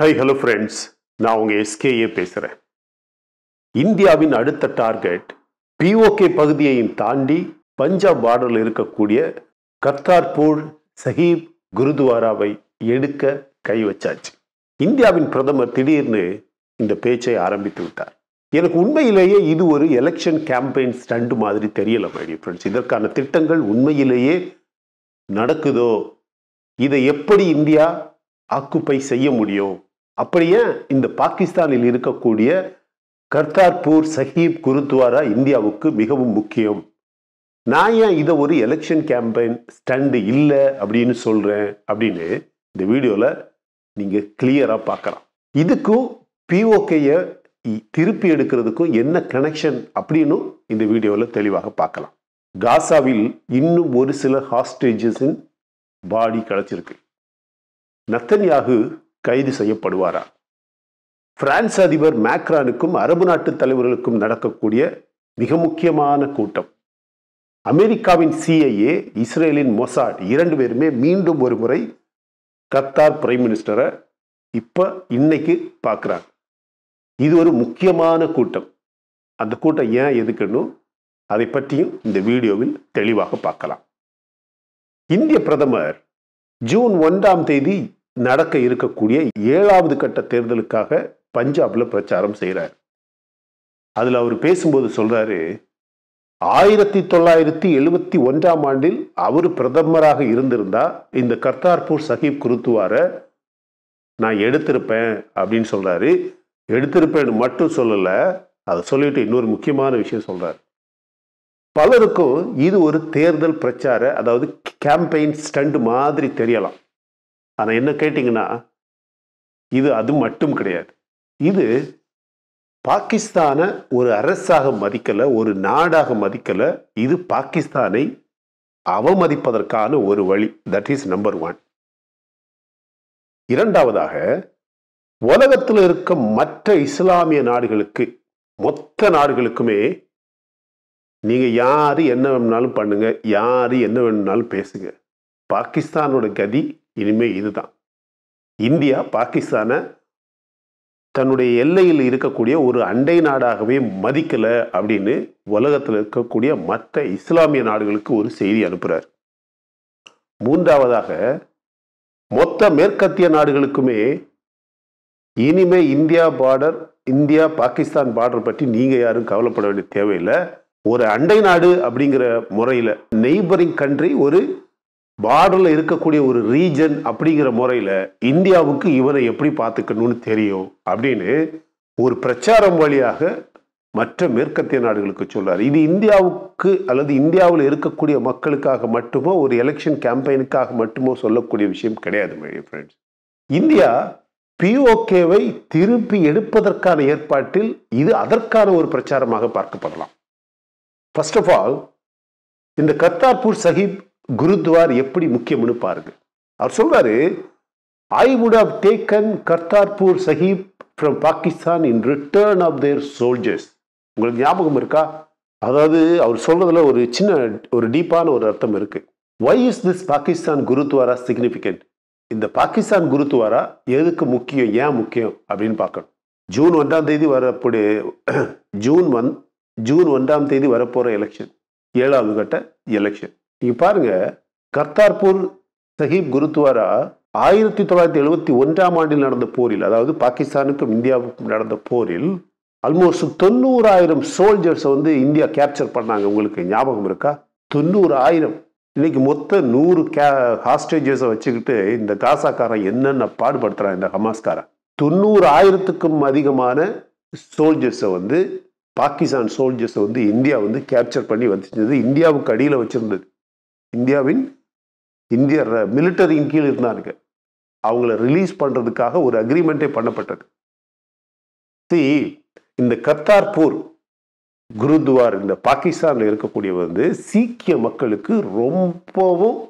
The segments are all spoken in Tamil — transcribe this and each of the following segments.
ஹை ஹலோ ஃப்ரெண்ட்ஸ் நான் உங்கள் எஸ்கேஏ பேசுகிறேன் இந்தியாவின் அடுத்த டார்கெட் பிஓகே பகுதியையும் தாண்டி பஞ்சாப் பார்டரில் இருக்கக்கூடிய கர்த்தார்பூர் சஹீப் குருத்வாராவை எடுக்க கை வச்சாச்சு இந்தியாவின் பிரதமர் திடீர்னு இந்த பேச்சை ஆரம்பித்து விட்டார் எனக்கு உண்மையிலேயே இது ஒரு எலெக்ஷன் கேம்பெயின் ஸ்டண்ட் மாதிரி தெரியல மைடியர் ஃப்ரெண்ட்ஸ் இதற்கான திட்டங்கள் உண்மையிலேயே நடக்குதோ இதை எப்படி இந்தியா ஆக்குப்பை செய்ய முடியும் அப்படியே இந்த பாகிஸ்தானில் இருக்கக்கூடிய கர்தார்பூர் சஹீப் குருத்வாரா இந்தியாவுக்கு மிகவும் முக்கியம் நான் ஏன் இதை ஒரு எலெக்ஷன் கேம்பெயின் ஸ்டண்டு இல்லை அப்படின்னு சொல்கிறேன் அப்படின்னு இந்த வீடியோவில் நீங்கள் கிளியராக பார்க்கலாம் இதுக்கும் பிஓகேயை திருப்பி எடுக்கிறதுக்கும் என்ன கனெக்ஷன் அப்படின்னும் இந்த வீடியோவில் தெளிவாக பார்க்கலாம் காசாவில் இன்னும் ஒரு சில ஹாஸ்டேஜஸின் பாடி கிடச்சிருக்கு நத்தன்யாகு கைது செய்யப்படுவாரா பிரான்ஸ் அதிபர் மேக்ரானுக்கும் அரபு நாட்டு தலைவர்களுக்கும் நடக்கக்கூடிய மிக முக்கியமான கூட்டம் அமெரிக்காவின் சிஐஏ இஸ்ரேலின் மொசாட் இரண்டு பேருமே மீண்டும் ஒரு முறை கத்தார் பிரைம் மினிஸ்டரை இப்போ இன்னைக்கு பார்க்குறாங்க இது ஒரு முக்கியமான கூட்டம் அந்த கூட்டம் ஏன் எதுக்குன்னு அதை பற்றியும் இந்த வீடியோவில் தெளிவாக பார்க்கலாம் இந்திய பிரதமர் ஜூன் ஒன்றாம் தேதி நடக்க இருக்கக்கூடிய ஏழாவது கட்ட தேர்தலுக்காக பஞ்சாபில் பிரச்சாரம் செய்கிறார் அதில் அவர் பேசும்போது சொல்கிறாரு ஆயிரத்தி தொள்ளாயிரத்தி எழுபத்தி ஒன்றாம் ஆண்டில் அவர் பிரதமராக இருந்திருந்தா இந்த கர்த்தார்பூர் சஹீப் குருத்துவாரை நான் எடுத்திருப்பேன் அப்படின்னு சொல்கிறாரு எடுத்திருப்பேன்னு மட்டும் சொல்லலை அதை சொல்லிட்டு இன்னொரு முக்கியமான விஷயம் சொல்கிறார் பலருக்கும் இது ஒரு தேர்தல் பிரச்சார அதாவது கேம்பெயின் ஸ்டண்ட் மாதிரி தெரியலாம் ஆனால் என்ன கேட்டிங்கன்னா இது அது மட்டும் கிடையாது இது பாகிஸ்தானை ஒரு அரசாக மதிக்கலை ஒரு நாடாக மதிக்கலை இது பாகிஸ்தானை அவமதிப்பதற்கான ஒரு வழி தட் இஸ் நம்பர் ஒன் இரண்டாவதாக உலகத்தில் இருக்க மற்ற இஸ்லாமிய நாடுகளுக்கு மொத்த நாடுகளுக்குமே நீங்கள் யார் என்ன வேணும்னாலும் பண்ணுங்க யார் என்ன வேணும்னாலும் பேசுங்க பாகிஸ்தானோட கதி இனிமே இதுதான் இந்தியா பாகிஸ்தானை தன்னுடைய எல்லையில் இருக்கக்கூடிய ஒரு அண்டை நாடாகவே மதிக்கலை அப்படின்னு உலகத்தில் இருக்கக்கூடிய மற்ற இஸ்லாமிய நாடுகளுக்கு ஒரு செய்தி அனுப்புறார் மூன்றாவதாக மொத்த மேற்கத்திய நாடுகளுக்குமே இனிமே India border India Pakistan border பற்றி நீங்கள் யாரும் கவலைப்பட வேண்டிய தேவையில்லை ஒரு அண்டை நாடு அப்படிங்கிற முறையில் நெய்பரிங் கண்ட்ரி ஒரு பார்டரில் இருக்கக்கூடிய ஒரு ரீஜன் அப்படிங்கிற முறையில் இந்தியாவுக்கு இவனை எப்படி பார்த்துக்கணும்னு தெரியும் அப்படின்னு ஒரு பிரச்சாரம் வழியாக மற்ற மேற்கத்திய நாடுகளுக்கு சொல்றாரு இது இந்தியாவுக்கு அல்லது இந்தியாவில் இருக்கக்கூடிய மக்களுக்காக மட்டுமோ ஒரு எலெக்ஷன் கேம்பெயினுக்காக மட்டுமோ சொல்லக்கூடிய விஷயம் கிடையாது ஃப்ரெண்ட்ஸ் இந்தியா பிஓகேவை திருப்பி எடுப்பதற்கான ஏற்பாட்டில் இது அதற்கான ஒரு பிரச்சாரமாக பார்க்கப்படலாம் ஃபர்ஸ்ட் ஆஃப் ஆல் இந்த கர்த்தார்பூர் சஹிப் குருத்வார் எப்படி முக்கியம்னு பாருங்க அவர் சொல்றாரு I would have taken Kartarpur Sahib from Pakistan in return of their soldiers உங்களுக்கு ஞாபகம் இருக்கா அதாவது அவர் சொல்றதுல ஒரு சின்ன ஒரு டீப்பான ஒரு அர்த்தம் இருக்கு why is this Pakistan gurdwara significant இந்த பாகிஸ்தான் குருத்துவாரா எதுக்கு முக்கியம் ஏன் முக்கியம் அப்படின்னு பார்க்கணும் ஜூன் ஒன்றாம் தேதி வரப்படி ஜூன் ஒன் ஜூன் ஒன்றாம் தேதி வரப்போகிற எலெக்ஷன் ஏழாவது கட்ட எலெக்ஷன் நீங்கள் பாருங்கள் கர்தார்பூர் சஹீப் குருத்வாரா ஆயிரத்தி தொள்ளாயிரத்தி எழுபத்தி ஒன்றாம் ஆண்டில் நடந்த போரில் அதாவது பாகிஸ்தானுக்கும் இந்தியாவுக்கும் நடந்த போரில் ஆல்மோஸ்ட் தொண்ணூறாயிரம் சோல்ஜர்ஸை வந்து இந்தியா கேப்சர் பண்ணாங்க உங்களுக்கு ஞாபகம் இருக்கா தொண்ணூறாயிரம் இன்றைக்கி மொத்த நூறு கே ஹாஸ்டேஜஸை வச்சுக்கிட்டு இந்த காசாக்காரன் என்னென்ன பாடுபடுத்துகிறான் இந்த ஹமாஸ்காரன் தொண்ணூறு ஆயிரத்துக்கும் அதிகமான சோல்ஜர்ஸை வந்து பாகிஸ்தான் சோல்ஜர்ஸை வந்து இந்தியா வந்து கேப்சர் பண்ணி வச்சிருந்தது இந்தியாவுக்கு அடியில் வச்சுருந்தது இந்தியாவின் இந்திய மிலிட்டரியின் கீழ் இருந்தாருங்க அவங்கள ரிலீஸ் பண்ணுறதுக்காக ஒரு அக்ரிமெண்ட்டே பண்ணப்பட்டது சி இந்த கர்த்தார்பூர் குருத்வார் இந்த பாகிஸ்தானில் இருக்கக்கூடிய வந்து சீக்கிய மக்களுக்கு ரொம்பவும்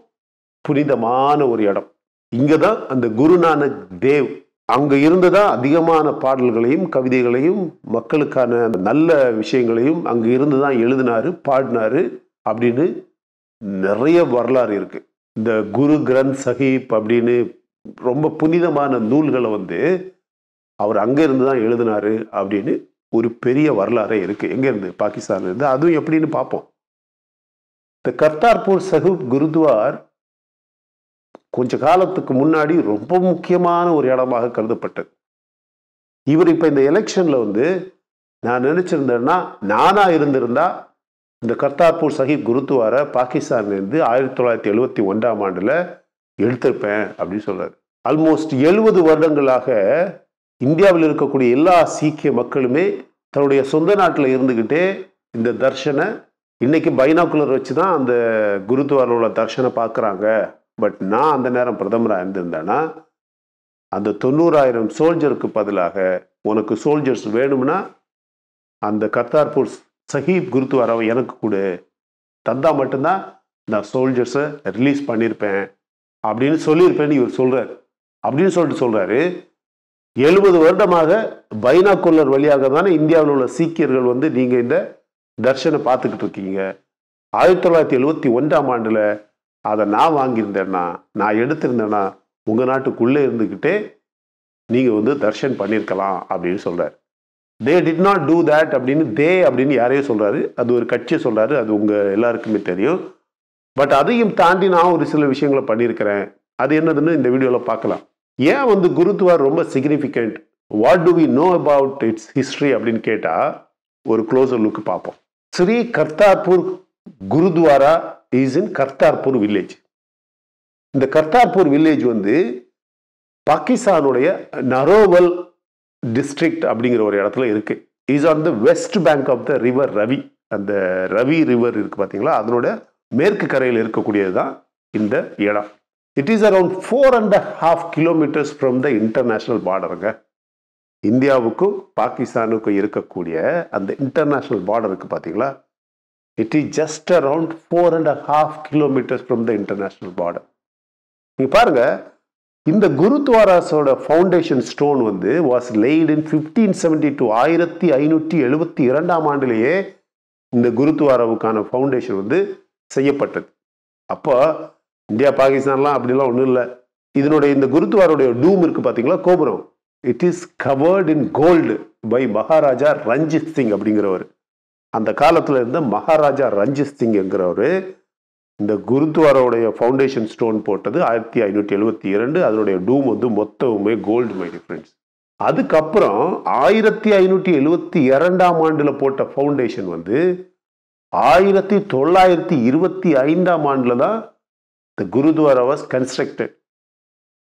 புனிதமான ஒரு இடம் இங்கே தான் அந்த குருநானக் தேவ் அங்கே இருந்து தான் அதிகமான பாடல்களையும் கவிதைகளையும் மக்களுக்கான அந்த நல்ல விஷயங்களையும் அங்கே இருந்து தான் எழுதினாரு பாடினாரு அப்படின்னு நிறைய வரலாறு இருக்குது இந்த குரு கிரந்த் சஹிப் அப்படின்னு ரொம்ப புனிதமான நூல்களை வந்து அவர் அங்கே இருந்து தான் எழுதினாரு அப்படின்னு ஒரு பெரிய வரலாறே இருக்குது எங்கேருந்து இருந்து அதுவும் எப்படின்னு பார்ப்போம் இந்த கர்த்தார்பூர் சஹிப் குருத்வார் கொஞ்ச காலத்துக்கு முன்னாடி ரொம்ப முக்கியமான ஒரு இடமாக கருதப்பட்டது இவர் இப்போ இந்த எலெக்ஷனில் வந்து நான் நினச்சிருந்தேன்னா நானாக இருந்திருந்தா இந்த கர்த்தார்பூர் சஹிப் குருத்வாரை பாகிஸ்தான்லேருந்து ஆயிரத்தி தொள்ளாயிரத்தி எழுபத்தி ஒன்றாம் ஆண்டில் எழுத்திருப்பேன் அப்படின்னு சொல்கிறார் ஆல்மோஸ்ட் எழுபது வருடங்களாக இந்தியாவில் இருக்கக்கூடிய எல்லா சீக்கிய மக்களுமே தன்னுடைய சொந்த நாட்டில் இருந்துக்கிட்டே இந்த தர்ஷனை இன்னைக்கு பைனாக்குலர் வச்சு தான் அந்த குருத்வாரோட தர்ஷனை பார்க்குறாங்க பட் நான் அந்த நேரம் பிரதமராக இருந்திருந்தேன்னா அந்த தொண்ணூறாயிரம் சோல்ஜருக்கு பதிலாக உனக்கு சோல்ஜர்ஸ் வேணும்னா அந்த கர்த்தார்பூர் சஹீப் குருத்வாராவை எனக்கு கொடு தந்தா மட்டும்தான் நான் சோல்ஜர்ஸை ரிலீஸ் பண்ணியிருப்பேன் அப்படின்னு சொல்லியிருப்பேன்னு இவர் சொல்கிறார் அப்படின்னு சொல்லிட்டு சொல்கிறாரு எழுபது வருடமாக கொல்லர் வழியாக தானே இந்தியாவில் உள்ள சீக்கியர்கள் வந்து நீங்கள் இந்த தர்ஷனை பார்த்துக்கிட்டு இருக்கீங்க ஆயிரத்தி தொள்ளாயிரத்தி எழுபத்தி ஒன்றாம் ஆண்டில் அதை நான் வாங்கியிருந்தேன்னா நான் எடுத்திருந்தேன்னா உங்கள் நாட்டுக்குள்ளே இருந்துக்கிட்டே நீங்கள் வந்து தர்ஷன் பண்ணியிருக்கலாம் அப்படின்னு சொல்கிறார் they did not do that அப்படின்னு தே அப்படின்னு யாரையும் சொல்கிறாரு அது ஒரு கட்சியை சொல்கிறாரு அது உங்கள் எல்லாருக்குமே தெரியும் பட் அதையும் தாண்டி நான் ஒரு சில விஷயங்களை பண்ணியிருக்கிறேன் அது என்னதுன்னு இந்த வீடியோவில் பார்க்கலாம் ஏன் வந்து குருத்வார் ரொம்ப significant what do we know about its history அப்படின்னு கேட்டால் ஒரு க்ளோஸர் லுக் பார்ப்போம் Shri Kartarpur gurdwara is in Kartarpur village இந்த கர்த்தார்பூர் வில்லேஜ் வந்து பாகிஸ்தானுடைய நரோவல் டிஸ்ட்ரிக்ட் அப்படிங்கிற ஒரு இடத்துல இருக்கு is on the west bank of the river Ravi அந்த ரவி ரிவர் இருக்கு பார்த்தீங்களா அதனோட மேற்கு கரையில் இருக்கக்கூடியது தான் இந்த இடம் it is around four and half kilometres from the international பார்டருங்க இந்தியாவுக்கும் பாகிஸ்தானுக்கும் இருக்கக்கூடிய அந்த இன்டர்நேஷ்னல் பார்டருக்கு பார்த்தீங்களா it is just around four and half kilometres from the international border நீங்கள் பாருங்கள் இந்த குருத்வாராஸோட ஃபவுண்டேஷன் ஸ்டோன் வந்து was laid in fifteen seventy two ஆயிரத்தி ஐநூற்றி எழுபத்தி இரண்டாம் ஆண்டிலேயே இந்த குருத்வாராவுக்கான ஃபவுண்டேஷன் வந்து செய்யப்பட்டது அப்போ இந்தியா பாகிஸ்தான்லாம் அப்படிலாம் ஒன்றும் இல்லை இதனுடைய இந்த குருத்வாருடைய டூம் இருக்குது பார்த்தீங்களா கோபுரம் it is covered in gold by Maharaja Ranjit Singh அப்படிங்கிறவர் அந்த காலத்தில் இருந்த மகாராஜா ரஞ்சித் என்கிறவர் இந்த குருத்வாரோடைய ஃபவுண்டேஷன் ஸ்டோன் போட்டது ஆயிரத்தி ஐநூற்றி எழுபத்தி இரண்டு அதனுடைய டூம் வந்து மொத்தமுமே கோல்டு மை டிஃப்ரெண்ட்ஸ் அதுக்கப்புறம் ஆயிரத்தி ஐநூற்றி எழுபத்தி இரண்டாம் ஆண்டில் போட்ட ஃபவுண்டேஷன் வந்து ஆயிரத்தி தொள்ளாயிரத்தி இருபத்தி ஐந்தாம் ஆண்டில் தான் த குருத்வாரா வாஸ் கன்ஸ்ட்ரக்டட்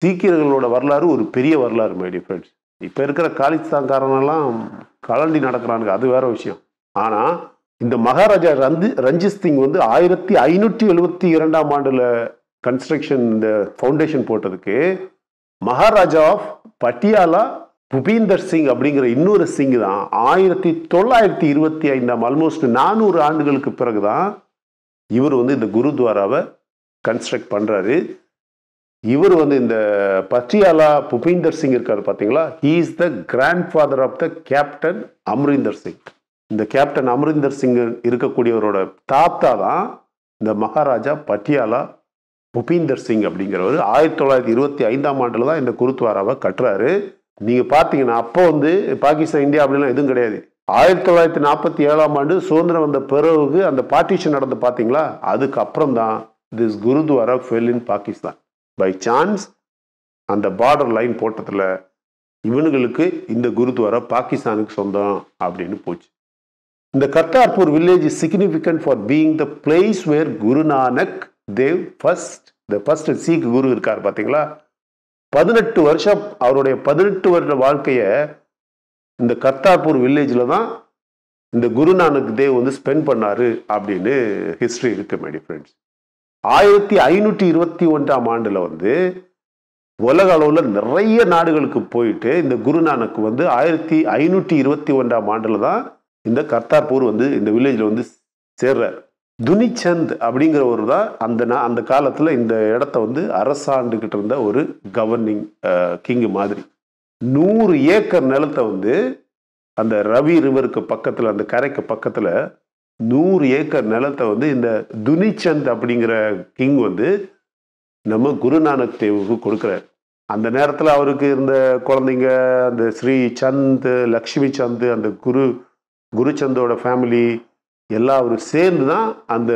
சீக்கியர்களோட வரலாறு ஒரு பெரிய வரலாறு மை ஃப்ரெண்ட்ஸ் இப்போ இருக்கிற காலிஸ்தான்காரனெல்லாம் கலண்டி நடக்கிறானுங்க அது வேற விஷயம் ஆனால் இந்த மகாராஜா ரஞ்சி ரஞ்சித் சிங் வந்து ஆயிரத்தி ஐநூற்றி எழுபத்தி இரண்டாம் ஆண்டில் கன்ஸ்ட்ரக்ஷன் இந்த ஃபவுண்டேஷன் போட்டதுக்கு மகாராஜா ஆஃப் பட்டியாலா புபீந்தர் சிங் அப்படிங்கிற இன்னொரு சிங் தான் ஆயிரத்தி தொள்ளாயிரத்தி இருபத்தி ஐந்தாம் ஆல்மோஸ்ட் நானூறு ஆண்டுகளுக்கு பிறகு தான் இவர் வந்து இந்த குருத்வாராவை கன்ஸ்ட்ரக்ட் பண்ணுறாரு இவர் வந்து இந்த பட்டியாலா புபீந்தர் சிங் இருக்கார் பார்த்தீங்களா he is the grandfather of the captain Amarinder Singh இந்த கேப்டன் அமரிந்தர் சிங் இருக்கக்கூடியவரோட தாத்தா தான் இந்த மகாராஜா பட்டியாலா புபீந்தர் சிங் அப்படிங்கிறவர் ஆயிரத்தி தொள்ளாயிரத்தி இருபத்தி ஐந்தாம் ஆண்டில் தான் இந்த குருத்வாராவை கட்டுறாரு நீங்கள் பார்த்தீங்கன்னா அப்போ வந்து பாகிஸ்தான் இந்தியா அப்படிலாம் எதுவும் கிடையாது ஆயிரத்தி தொள்ளாயிரத்தி நாற்பத்தி ஏழாம் ஆண்டு சுதந்திரம் வந்த பிறகு அந்த பார்ட்டிஷன் நடந்து பார்த்தீங்களா அதுக்கப்புறம் தான் this gurdwara fell in Pakistan by chance அந்த பார்டர் லைன் போட்டதில் இவனுங்களுக்கு இந்த குருத்வாரா பாகிஸ்தானுக்கு சொந்தம் அப்படின்னு போச்சு இந்த Kartarpur village is significant for being the place where Guru Nanak Dev first the first Sikh Guru இருக்கார் பார்த்தீங்களா பதினெட்டு வருஷம் அவருடைய பதினெட்டு வருட வாழ்க்கையை இந்த கர்த்தார்பூர் வில்லேஜில் தான் இந்த குருநானக் தேவ் வந்து ஸ்பெண்ட் பண்ணாரு அப்படின்னு ஹிஸ்ட்ரி இருக்கு மை ஃப்ரெண்ட்ஸ் ஆயிரத்தி ஐநூற்றி இருபத்தி ஒன்றாம் ஆண்டில் வந்து உலக அளவில் நிறைய நாடுகளுக்கு போயிட்டு இந்த குருநானக் வந்து ஆயிரத்தி ஐநூற்றி இருபத்தி ஒன்றாம் ஆண்டில் தான் இந்த கர்த்தார்பூர் வந்து இந்த வில்லேஜில் வந்து சேர்றார் துனிச்சந்த் அப்படிங்கிறவர் தான் அந்த அந்த காலத்தில் இந்த இடத்த வந்து அரசாண்டுகிட்டு இருந்த ஒரு கவர்னிங் கிங்கு மாதிரி நூறு ஏக்கர் நிலத்தை வந்து அந்த ரவி ரிவருக்கு பக்கத்தில் அந்த கரைக்கு பக்கத்தில் நூறு ஏக்கர் நிலத்தை வந்து இந்த துனிச்சந்த் அப்படிங்கிற கிங் வந்து நம்ம குருநானக் தேவுக்கு கொடுக்குறார் அந்த நேரத்தில் அவருக்கு இருந்த குழந்தைங்க அந்த ஸ்ரீ சந்த் லக்ஷ்மி சந்த் அந்த குரு குருச்சந்தோட ஃபேமிலி எல்லாம் சேர்ந்து தான் அந்த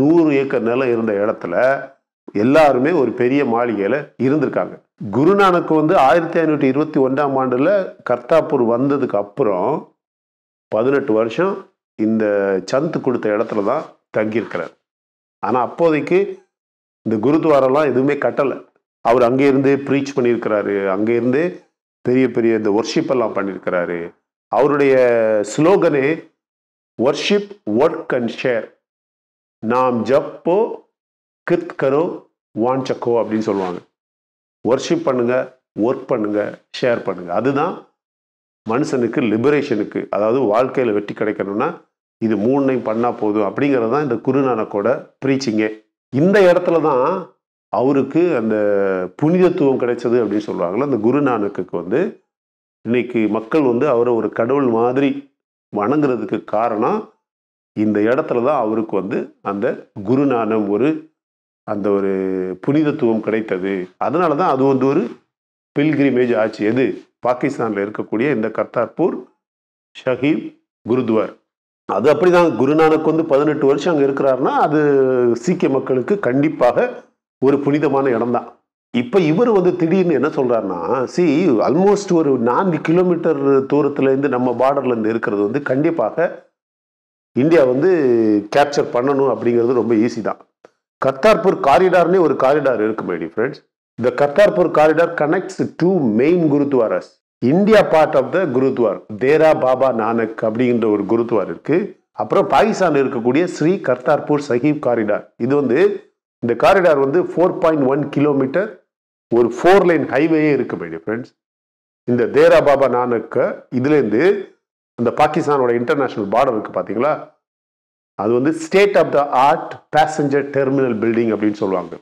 நூறு ஏக்கர் நிலம் இருந்த இடத்துல எல்லாருமே ஒரு பெரிய மாளிகையில் இருந்திருக்காங்க குருநானக் வந்து ஆயிரத்தி ஐநூற்றி இருபத்தி ஒன்றாம் ஆண்டில் கர்த்தாப்பூர் வந்ததுக்கு அப்புறம் பதினெட்டு வருஷம் இந்த சந்த் கொடுத்த இடத்துல தான் தங்கியிருக்கிறார் ஆனால் அப்போதைக்கு இந்த குருத்வாரெல்லாம் எதுவுமே கட்டலை அவர் அங்கேருந்தே ப்ரீச் பண்ணியிருக்கிறாரு அங்கேருந்தே பெரிய பெரிய இந்த ஒர்ஷிப் எல்லாம் பண்ணியிருக்கிறாரு அவருடைய ஸ்லோகனே ஒர்ஷிப் ஒர்க் அண்ட் ஷேர் நாம் ஜப்போ கிருத்கரோ வான் சக்கோ அப்படின்னு சொல்லுவாங்க ஒர்ஷிப் பண்ணுங்க ஒர்க் பண்ணுங்க ஷேர் பண்ணுங்க அதுதான் மனுஷனுக்கு லிபரேஷனுக்கு அதாவது வாழ்க்கையில் வெட்டி கிடைக்கணும்னா இது மூணையும் பண்ணால் போதும் அப்படிங்கிறது தான் இந்த குருநானக்கோட ப்ரீச்சிங்கே இந்த இடத்துல தான் அவருக்கு அந்த புனிதத்துவம் கிடைச்சது அப்படின்னு சொல்லுவாங்கள்ல அந்த குருநானக்குக்கு வந்து இன்னைக்கு மக்கள் வந்து அவரை ஒரு கடவுள் மாதிரி வணங்குறதுக்கு காரணம் இந்த இடத்துல தான் அவருக்கு வந்து அந்த குருநானம் ஒரு அந்த ஒரு புனிதத்துவம் கிடைத்தது அதனால தான் அது வந்து ஒரு பில்கிரிமேஜ் ஆச்சு எது பாகிஸ்தானில் இருக்கக்கூடிய இந்த கர்த்தார்பூர் ஷஹீப் குருத்வார் அது அப்படி தான் குருநானக் வந்து பதினெட்டு வருஷம் அங்கே இருக்கிறாருன்னா அது சீக்கிய மக்களுக்கு கண்டிப்பாக ஒரு புனிதமான இடம் தான் இப்போ இவர் வந்து திடீர்னு என்ன சொல்கிறாருன்னா சி ஆல்மோஸ்ட் ஒரு நான்கு கிலோமீட்டர் தூரத்துலேருந்து நம்ம பார்டர்லேருந்து இருக்கிறது வந்து கண்டிப்பாக இந்தியா வந்து கேப்சர் பண்ணணும் அப்படிங்கிறது ரொம்ப ஈஸி தான் கர்த்தார்பூர் காரிடார்னே ஒரு காரிடார் இருக்கு மேடி ஃப்ரெண்ட்ஸ் இந்த Kartarpur corridor connects to main gurdwaras India part of the gurdwara Dera Baba Nanak அப்படிங்கிற ஒரு குருத்வார் இருக்குது அப்புறம் பாகிஸ்தான் இருக்கக்கூடிய ஸ்ரீ கர்தார்பூர் சஹீப் காரிடார் இது வந்து இந்த காரிடார் வந்து ஃபோர் பாயிண்ட் ஒன் கிலோமீட்டர் ஒரு ஃபோர் லைன் ஹைவேயே இருக்குது ஃப்ரெண்ட்ஸ் இந்த தேரா பாபா நானக்க இதுலேருந்து அந்த பாகிஸ்தானோட இன்டர்நேஷ்னல் பார்டர் இருக்குது பார்த்தீங்களா அது வந்து state of the art passenger terminal building அப்படின்னு சொல்லுவாங்க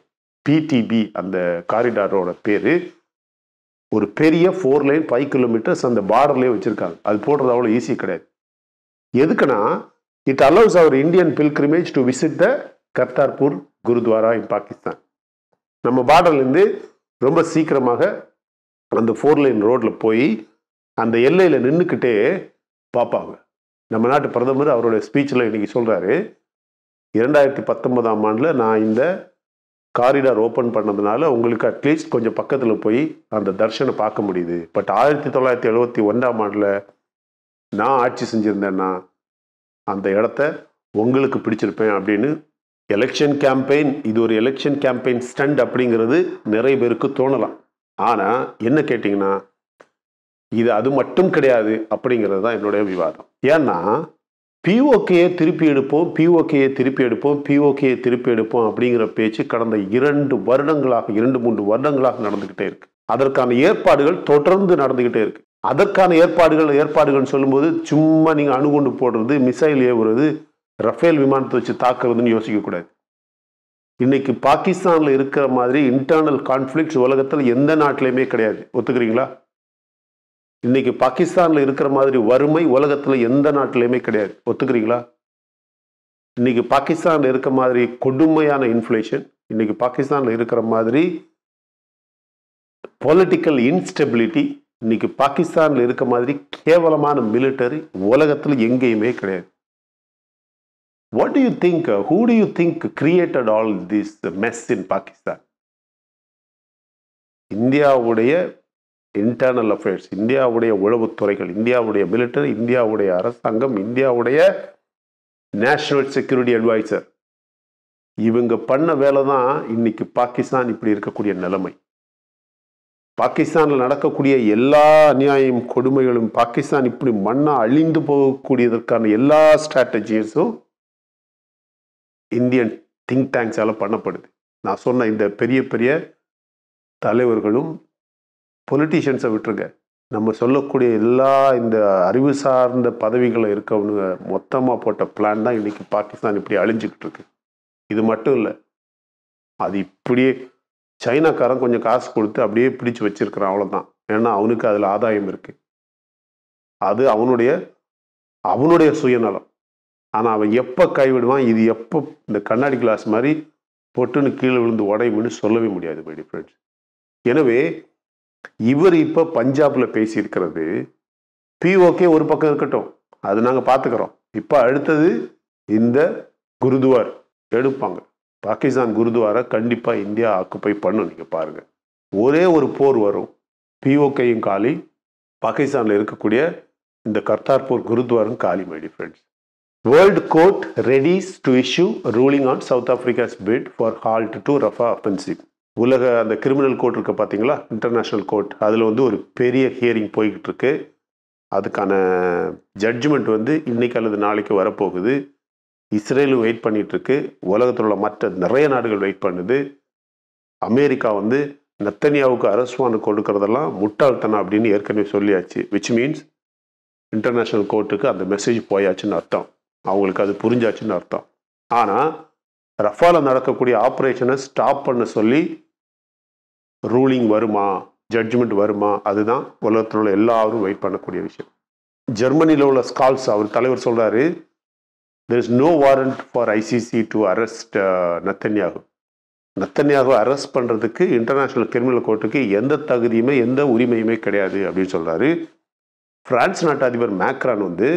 பிடிபி அந்த காரிடாரோட பேர் ஒரு பெரிய ஃபோர் லைன் ஃபைவ் கிலோமீட்டர்ஸ் அந்த பார்டர்லேயே வச்சுருக்காங்க அது போடுறது அவ்வளோ ஈஸி கிடையாது எதுக்குன்னா it allows our Indian pilgrimage to visit the Kartarpur gurdwara in Pakistan நம்ம பார்டர்லேருந்து ரொம்ப சீக்கிரமாக அந்த ஃபோர் லைன் ரோட்டில் போய் அந்த எல்லையில் நின்றுக்கிட்டே பார்ப்பாங்க நம்ம நாட்டு பிரதமர் அவருடைய ஸ்பீச்சில் இன்றைக்கி சொல்கிறாரு இரண்டாயிரத்தி பத்தொன்பதாம் ஆண்டில் நான் இந்த காரிடார் ஓப்பன் பண்ணதுனால உங்களுக்கு அட்லீஸ்ட் கொஞ்சம் பக்கத்தில் போய் அந்த தர்ஷனை பார்க்க முடியுது பட் ஆயிரத்தி தொள்ளாயிரத்தி எழுபத்தி ஒன்றாம் ஆண்டில் நான் ஆட்சி செஞ்சுருந்தேன்னா அந்த இடத்த உங்களுக்கு பிடிச்சிருப்பேன் அப்படின்னு எலெக்ஷன் கேம்பெயின் இது ஒரு எலெக்ஷன் கேம்பெயின் ஸ்டண்ட் அப்படிங்கிறது நிறைய பேருக்கு தோணலாம் ஆனால் என்ன கேட்டிங்கன்னா இது அது மட்டும் கிடையாது அப்படிங்கிறது தான் என்னுடைய விவாதம் ஏன்னா பிஓகேயை திருப்பி எடுப்போம் பிஓகேயை திருப்பி எடுப்போம் பிஓகேயை திருப்பி எடுப்போம் அப்படிங்கிற பேச்சு கடந்த இரண்டு வருடங்களாக இரண்டு மூன்று வருடங்களாக நடந்துக்கிட்டே இருக்கு அதற்கான ஏற்பாடுகள் தொடர்ந்து நடந்துக்கிட்டே இருக்கு அதற்கான ஏற்பாடுகள் ஏற்பாடுகள் சொல்லும்போது சும்மா நீங்கள் அணுகுண்டு போடுறது மிசைல் ஏவுறது ரஃபேல் விமானத்தை வச்சு தாக்குறதுன்னு யோசிக்கக்கூடாது இன்னைக்கு பாகிஸ்தானில் இருக்கிற மாதிரி இன்டர்னல் கான்ஃப்ளிக்ஸ் உலகத்தில் எந்த நாட்டிலையுமே கிடையாது ஒத்துக்கிறீங்களா இன்னைக்கு பாகிஸ்தான்ல இருக்கிற மாதிரி வறுமை உலகத்தில் எந்த நாட்டிலையுமே கிடையாது ஒத்துக்கிறீங்களா இன்னைக்கு பாகிஸ்தானில் இருக்க மாதிரி கொடுமையான இன்ஃப்ளேஷன் இன்னைக்கு பாகிஸ்தானில் இருக்கிற மாதிரி பொலிட்டிக்கல் இன்ஸ்டெபிலிட்டி இன்னைக்கு பாகிஸ்தானில் இருக்க மாதிரி கேவலமான மிலிட்டரி உலகத்தில் எங்கேயுமே கிடையாது what do you think who do you think created all this mess in Pakistan இந்தியாவுடைய இன்டர்னல் அஃபேர்ஸ் இந்தியாவுடைய உளவுத்துறைகள் இந்தியாவுடைய மிலிட்டரி இந்தியாவுடைய அரசாங்கம் இந்தியாவுடைய நேஷனல் செக்யூரிட்டி அட்வைசர் இவங்க பண்ண வேலை தான் இன்னைக்கு பாகிஸ்தான் இப்படி இருக்கக்கூடிய நிலைமை பாகிஸ்தானில் நடக்கக்கூடிய எல்லா அநியாயம் கொடுமைகளும் பாகிஸ்தான் இப்படி மண்ணாக அழிந்து போகக்கூடியதற்கான எல்லா ஸ்ட்ராட்டஜிஸும் இந்தியன் திங்க் டேங்க்ஸால் பண்ணப்படுது நான் சொன்ன இந்த பெரிய பெரிய தலைவர்களும் பொலிட்டீஷியன்ஸை விட்டுருங்க நம்ம சொல்லக்கூடிய எல்லா இந்த அறிவு சார்ந்த பதவிகளை இருக்கவனுங்க மொத்தமாக போட்ட பிளான் தான் இன்றைக்கி பாகிஸ்தான் இப்படி அழிஞ்சிக்கிட்டு இருக்கு இது மட்டும் இல்லை அது இப்படியே சைனாக்காரன் கொஞ்சம் காசு கொடுத்து அப்படியே பிடிச்சு வச்சிருக்கிறான் அவ்வளோதான் ஏன்னா அவனுக்கு அதில் ஆதாயம் இருக்குது அது அவனுடைய அவனுடைய சுயநலம் ஆனால் அவன் எப்போ கைவிடுவான் இது எப்போ இந்த கண்ணாடி கிளாஸ் மாதிரி பொட்டுன்னு கீழே விழுந்து உடையும்னு சொல்லவே முடியாது பை ஃப்ரெண்ட்ஸ் எனவே இவர் இப்போ பஞ்சாபில் பேசியிருக்கிறது பிஓகே ஒரு பக்கம் இருக்கட்டும் அது நாங்கள் பார்த்துக்கிறோம் இப்போ அடுத்தது இந்த குருதுவார் எடுப்பாங்க பாகிஸ்தான் குருத்வாரை கண்டிப்பாக இந்தியா ஆக்குப்பை பண்ணும் நீங்கள் பாருங்கள் ஒரே ஒரு போர் வரும் பிஓகேயும் காலி பாகிஸ்தானில் இருக்கக்கூடிய இந்த கர்த்தார்பூர் குருத்வாரும் காலி my dear friends world court readies to issue ruling on South Africa's bid for halt to Rafah offensive உலக அந்த கிரிமினல் கோர்ட் இருக்க பார்த்தீங்களா இன்டர்நேஷ்னல் கோர்ட் அதில் வந்து ஒரு பெரிய ஹியரிங் போய்கிட்டு இருக்கு அதுக்கான ஜட்ஜ்மெண்ட் வந்து இன்னைக்கு அல்லது நாளைக்கு வரப்போகுது இஸ்ரேலும் வெயிட் பண்ணிகிட்ருக்கு உலகத்தில் உள்ள மற்ற நிறைய நாடுகள் வெயிட் பண்ணுது அமெரிக்கா வந்து நத்தனியாவுக்கு அரசுவானு கொடுக்கறதெல்லாம் முட்டாள்தனம் அப்படின்னு ஏற்கனவே சொல்லியாச்சு விச் மீன்ஸ் இன்டர்நேஷ்னல் கோர்ட்டுக்கு அந்த மெசேஜ் போயாச்சுன்னு அர்த்தம் அவங்களுக்கு அது புரிஞ்சாச்சுன்னு அர்த்தம் ஆனால் ரஃபாலில் நடக்கக்கூடிய ஆப்ரேஷனை ஸ்டாப் பண்ண சொல்லி ரூலிங் வருமா ஜட்ஜ்மெண்ட் வருமா அதுதான் உலகத்தில் உள்ள எல்லாரும் வெயிட் பண்ணக்கூடிய விஷயம் ஜெர்மனியில் உள்ள ஸ்கால்ஸ் அவர் தலைவர் சொல்கிறாரு there is no warrant for ICC to arrest Netanyahu Netanyahu arrest பண்ணுறதுக்கு இன்டர்நேஷ்னல் கிரிமினல் கோர்ட்டுக்கு எந்த தகுதியுமே எந்த உரிமையுமே கிடையாது அப்படின்னு சொல்கிறாரு ஃப்ரான்ஸ் நாட்டு அதிபர் மேக்ரான் வந்து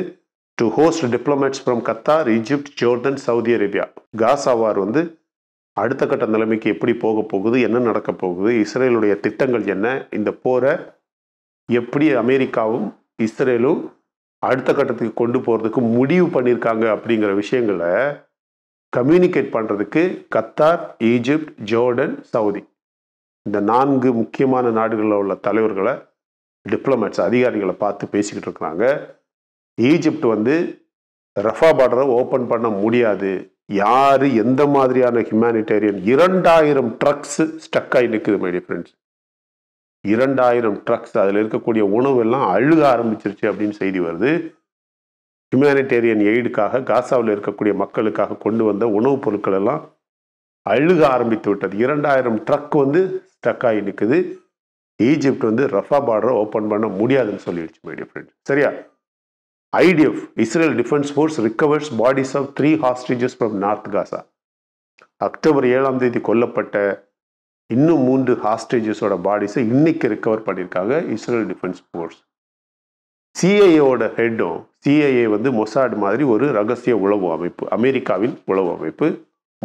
to host diplomats from Qatar Egypt Jordan Saudi Arabia காசாவார் வந்து அடுத்த கட்ட நிலைமைக்கு எப்படி போக போகுது என்ன நடக்க போகுது இஸ்ரேலுடைய திட்டங்கள் என்ன இந்த போரை எப்படி அமெரிக்காவும் இஸ்ரேலும் அடுத்த கட்டத்துக்கு கொண்டு போகிறதுக்கு முடிவு பண்ணியிருக்காங்க அப்படிங்கிற விஷயங்களை கம்யூனிகேட் பண்ணுறதுக்கு கத்தார் ஈஜிப்ட் ஜோர்டன் சவுதி இந்த நான்கு முக்கியமான நாடுகளில் உள்ள தலைவர்களை டிப்ளமேட்ஸ் அதிகாரிகளை பார்த்து பேசிக்கிட்டு இருக்கிறாங்க ஈஜிப்ட் வந்து ரஃபா பார்டரை ஓப்பன் பண்ண முடியாது யார் எந்த மாதிரியான ஹியூமானிட்டேரியன் இரண்டாயிரம் ட்ரக்ஸ் ஸ்டக் ஆகி நிற்குது மைடி ஃப்ரெண்ட்ஸ் இரண்டாயிரம் ட்ரக்ஸ் அதில் இருக்கக்கூடிய உணவு எல்லாம் அழுக ஆரம்பிச்சிருச்சு அப்படின்னு செய்தி வருது ஹியூமானிட்டேரியன் எய்டுக்காக காசாவில் இருக்கக்கூடிய மக்களுக்காக கொண்டு வந்த உணவுப் பொருட்கள் எல்லாம் அழுக ஆரம்பித்து விட்டது இரண்டாயிரம் ட்ரக் வந்து ஸ்டக் ஆகி நிற்குது ஈஜிப்ட் வந்து ரஃபா பார்டரை ஓப்பன் பண்ண முடியாதுன்னு சொல்லிடுச்சு மைடி ஃப்ரெண்ட்ஸ் சரியா IDF Israel defence Force recovers bodies of three hostages from north Gaza October ஏழாம் தேதி கொல்லப்பட்ட இன்னும் மூன்று ஹாஸ்டேஜஸோட பாடிஸை இன்னைக்கு ரிக்கவர் பண்ணியிருக்காங்க இஸ்ரேல் டிஃபென்ஸ் ஃபோர்ஸ் சிஐஏவோட ஹெட்டும் சிஐஏ வந்து மொசாடு மாதிரி ஒரு ரகசிய உளவு அமைப்பு அமெரிக்காவின் உளவு அமைப்பு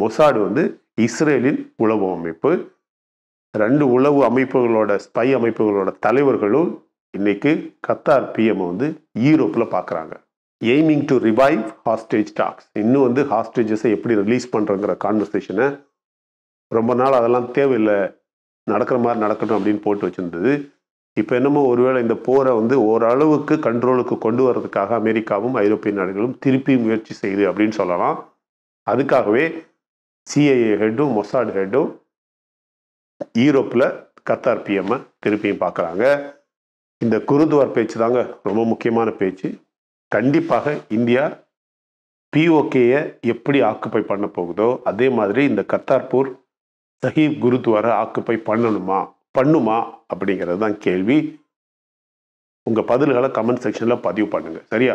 மொசாடு வந்து இஸ்ரேலின் உளவு அமைப்பு ரெண்டு உளவு அமைப்புகளோட ஸ்பை அமைப்புகளோட தலைவர்களும் இன்னைக்கு கத்தார் பிஎம் வந்து யூரோப்பில் பார்க்குறாங்க aiming to revive hostage talks இன்னும் வந்து ஹாஸ்டேஜஸை எப்படி ரிலீஸ் பண்ணுறங்கிற கான்வர்சேஷனை ரொம்ப நாள் அதெல்லாம் தேவையில்லை நடக்கிற மாதிரி நடக்கணும் அப்படின்னு போட்டு வச்சுருந்தது இப்போ என்னமோ ஒருவேளை இந்த போரை வந்து ஓரளவுக்கு கண்ட்ரோலுக்கு கொண்டு வர்றதுக்காக அமெரிக்காவும் ஐரோப்பிய நாடுகளும் திருப்பி முயற்சி செய்யுது அப்படின்னு சொல்லலாம் அதுக்காகவே சிஐஏ ஹெட்டும் மொசாட் ஹெட்டும் யூரோப்பில் கத்தார் பிஎம்மை திருப்பியும் பார்க்குறாங்க இந்த குருத்வார் பேச்சு தாங்க ரொம்ப முக்கியமான பேச்சு கண்டிப்பாக இந்தியா பிஓகேயை எப்படி ஆக்குப்பை பண்ண போகுதோ அதே மாதிரி இந்த கத்தார்பூர் சஹீப் குருத்வாரை ஆக்குப்பை பண்ணணுமா பண்ணுமா அப்படிங்கிறது தான் கேள்வி உங்கள் பதில்களை கமெண்ட் செக்ஷனில் பதிவு பண்ணுங்கள் சரியா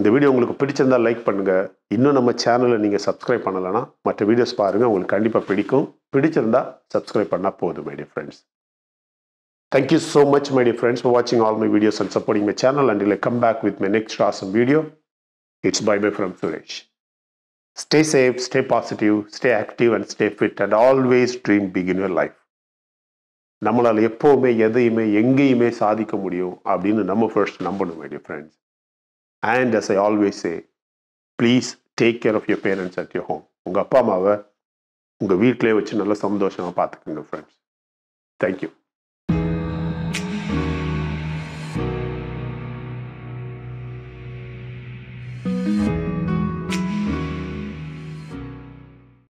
இந்த வீடியோ உங்களுக்கு பிடிச்சிருந்தால் லைக் பண்ணுங்கள் இன்னும் நம்ம சேனலை நீங்கள் சப்ஸ்கிரைப் பண்ணலைன்னா மற்ற வீடியோஸ் பாருங்கள் உங்களுக்கு கண்டிப்பாக பிடிக்கும் பிடிச்சிருந்தா சப்ஸ்கிரைப் பண்ணால் போதும் my dear friends Thank you so much, my dear friends, for watching all my videos and supporting my channel. Until I come back with my next awesome video, it's bye-bye from Suresh. Stay safe, stay positive, stay active and stay fit and always dream big in your life. நம்மளால் எப்போமே, எதையுமே எங்கையுமே சாதிக்க முடியும் அப்படின்னு நம்ம first நம்பனும் my dear friends. And as I always say, please take care of your parents at your home. உங்கள் அப்பாமாவே, அம்மாவை உங்கள் வீட்டிலே வச்சு நல்லா சந்தோஷமாக பார்த்துக்குங்க Thank you.